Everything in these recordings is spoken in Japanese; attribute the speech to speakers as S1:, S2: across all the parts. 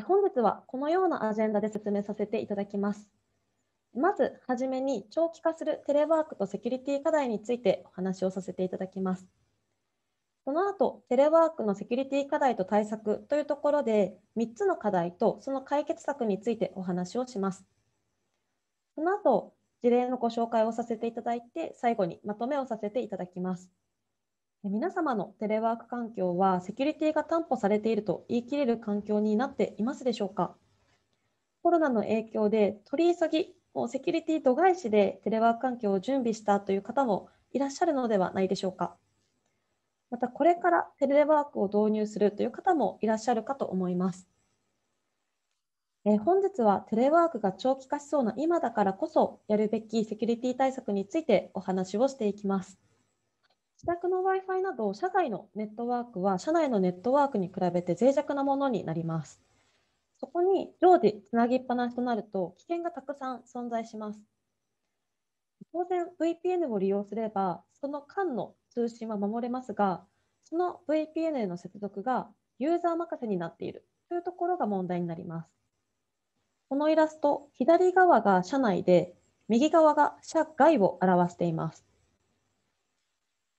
S1: 本日はこのようなアジェンダで説明させていただきます。まず、はじめに長期化するテレワークとセキュリティ課題についてお話をさせていただきます。その後、テレワークのセキュリティ課題と対策というところで、3つの課題とその解決策についてお話をします。その後、事例のご紹介をさせていただいて、最後にまとめをさせていただきます。皆様のテレワーク環境はセキュリティが担保されていると言い切れる環境になっていますでしょうかコロナの影響で取り急ぎもうセキュリティ度外視でテレワーク環境を準備したという方もいらっしゃるのではないでしょうかまたこれからテレワークを導入するという方もいらっしゃるかと思います。え本日はテレワークが長期化しそうな今だからこそやるべきセキュリティ対策についてお話をしていきます。自宅の Wi-Fi など社外のネットワークは社内のネットワークに比べて脆弱なものになります。そこに常時つなぎっぱなしとなると危険がたくさん存在します。当然 VPN を利用すればその間の通信は守れますがその VPN への接続がユーザー任せになっているというところが問題になります。このイラスト左側が社内で右側が社外を表しています。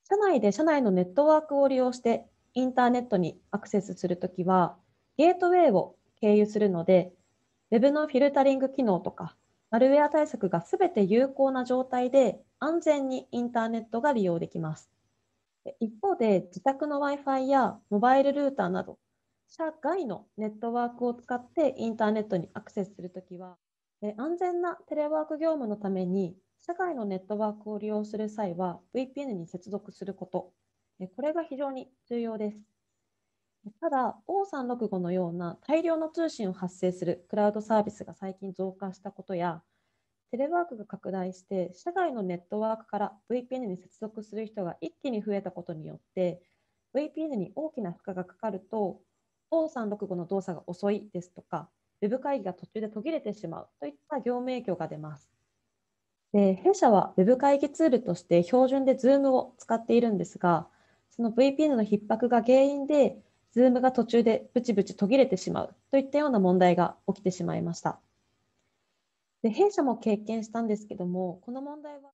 S1: 社内で社内のネットワークを利用してインターネットにアクセスするときは、ゲートウェイを経由するので、Web のフィルタリング機能とか、マルウェア対策がすべて有効な状態で安全にインターネットが利用できます。一方で、自宅の Wi-Fi やモバイルルーターなど、社外のネットワークを使ってインターネットにアクセスするときは、安全なテレワーク業務のために社外のネットワークを利用する際は VPN に接続すること、これが非常に重要です。ただ、O365 のような大量の通信を発生するクラウドサービスが最近増加したことや、テレワークが拡大して、社外のネットワークから VPN に接続する人が一気に増えたことによって、VPN に大きな負荷がかかると、O365 の動作が遅いですとか、Web 会議が途中で途切れてしまうといった業務影響が出ます。で弊社は Web 会議ツールとして標準で Zoom を使っているんですが、その VPN の逼迫が原因で、Zoom が途中でブチブチ途切れてしまうといったような問題が起きてしまいました。で弊社も経験したんですけども、この問題は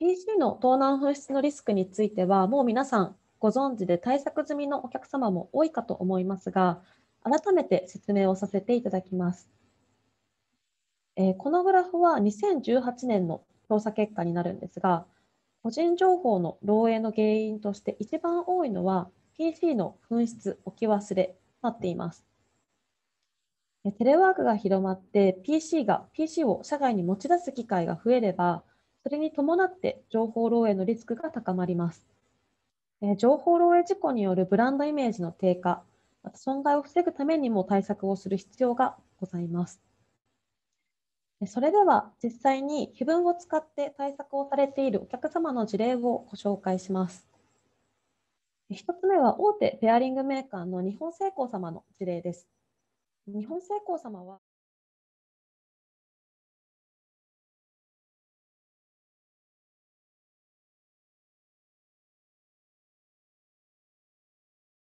S1: PC の盗難紛失のリスクについては、もう皆さんご存知で対策済みのお客様も多いかと思いますが、改めて説明をさせていただきます。えー、このグラフは2018年の調査結果になるんですが、個人情報の漏洩の原因として一番多いのは PC の紛失、置き忘れとなっています。テレワークが広まって PC が PC を社外に持ち出す機会が増えれば、それに伴って情報漏洩のリスクが高まります。情報漏洩事故によるブランドイメージの低下、また損害を防ぐためにも対策をする必要がございます。それでは実際に碑文を使って対策をされているお客様の事例をご紹介します。1つ目は大手ペアリングメーカーの日本製鋼様の事例です。日本製鋼様は